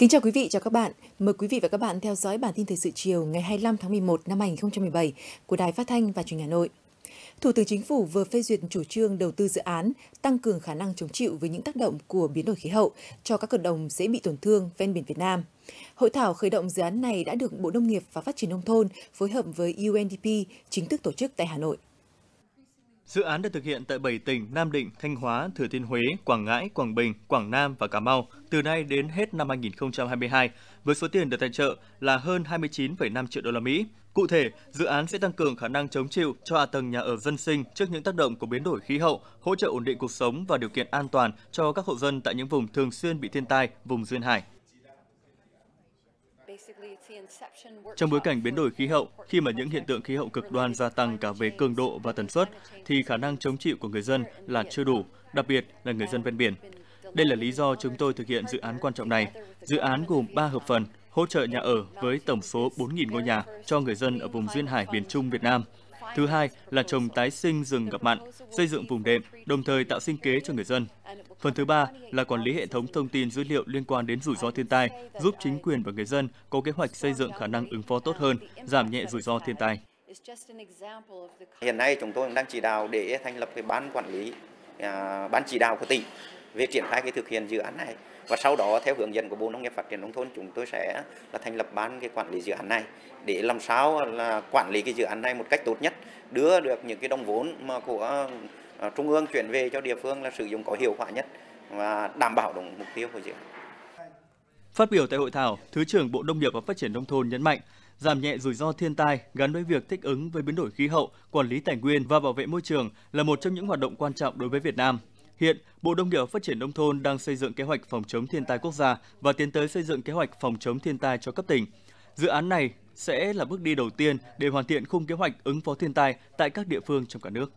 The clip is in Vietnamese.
Kính chào quý vị, chào các bạn. Mời quý vị và các bạn theo dõi bản tin thời sự chiều ngày 25 tháng 11 năm 2017 của Đài Phát thanh và Truyền hình Hà Nội. Thủ tướng Chính phủ vừa phê duyệt chủ trương đầu tư dự án tăng cường khả năng chống chịu với những tác động của biến đổi khí hậu cho các cộng đồng dễ bị tổn thương ven biển Việt Nam. Hội thảo khởi động dự án này đã được Bộ Nông nghiệp và Phát triển Nông thôn phối hợp với UNDP chính thức tổ chức tại Hà Nội. Dự án được thực hiện tại 7 tỉnh Nam Định, Thanh Hóa, Thừa Thiên Huế, Quảng Ngãi, Quảng Bình, Quảng Nam và Cà Mau từ nay đến hết năm 2022 với số tiền được tài trợ là hơn 29,5 triệu đô la Mỹ. Cụ thể, dự án sẽ tăng cường khả năng chống chịu cho hạ tầng nhà ở dân sinh trước những tác động của biến đổi khí hậu, hỗ trợ ổn định cuộc sống và điều kiện an toàn cho các hộ dân tại những vùng thường xuyên bị thiên tai, vùng duyên hải. Trong bối cảnh biến đổi khí hậu, khi mà những hiện tượng khí hậu cực đoan gia tăng cả về cường độ và tần suất, thì khả năng chống chịu của người dân là chưa đủ, đặc biệt là người dân ven biển. Đây là lý do chúng tôi thực hiện dự án quan trọng này. Dự án gồm 3 hợp phần, hỗ trợ nhà ở với tổng số 4.000 ngôi nhà cho người dân ở vùng duyên hải miền Trung Việt Nam. Thứ hai là trồng tái sinh rừng gặp mặn, xây dựng vùng đệm, đồng thời tạo sinh kế cho người dân. Phần thứ ba là quản lý hệ thống thông tin dữ liệu liên quan đến rủi ro thiên tai, giúp chính quyền và người dân có kế hoạch xây dựng khả năng ứng phó tốt hơn, giảm nhẹ rủi ro thiên tai. Hiện nay chúng tôi đang chỉ đạo để thành lập cái ban quản lý, à, ban chỉ đạo của tỉnh về triển khai cái thực hiện dự án này và sau đó theo hướng dẫn của Bộ Nông nghiệp Phát triển nông thôn chúng tôi sẽ là thành lập ban cái quản lý dự án này để làm sao là quản lý cái dự án này một cách tốt nhất đưa được những cái đồng vốn mà của Ờ, trung ương chuyển về cho địa phương là sử dụng có hiệu quả nhất và đảm bảo đúng mục tiêu của dự án. Phát biểu tại hội thảo, Thứ trưởng Bộ Nông nghiệp và Phát triển Nông thôn nhấn mạnh, giảm nhẹ rủi ro thiên tai gắn với việc thích ứng với biến đổi khí hậu, quản lý tài nguyên và bảo vệ môi trường là một trong những hoạt động quan trọng đối với Việt Nam. Hiện, Bộ Nông nghiệp và Phát triển Nông thôn đang xây dựng kế hoạch phòng chống thiên tai quốc gia và tiến tới xây dựng kế hoạch phòng chống thiên tai cho cấp tỉnh. Dự án này sẽ là bước đi đầu tiên để hoàn thiện khung kế hoạch ứng phó thiên tai tại các địa phương trong cả nước.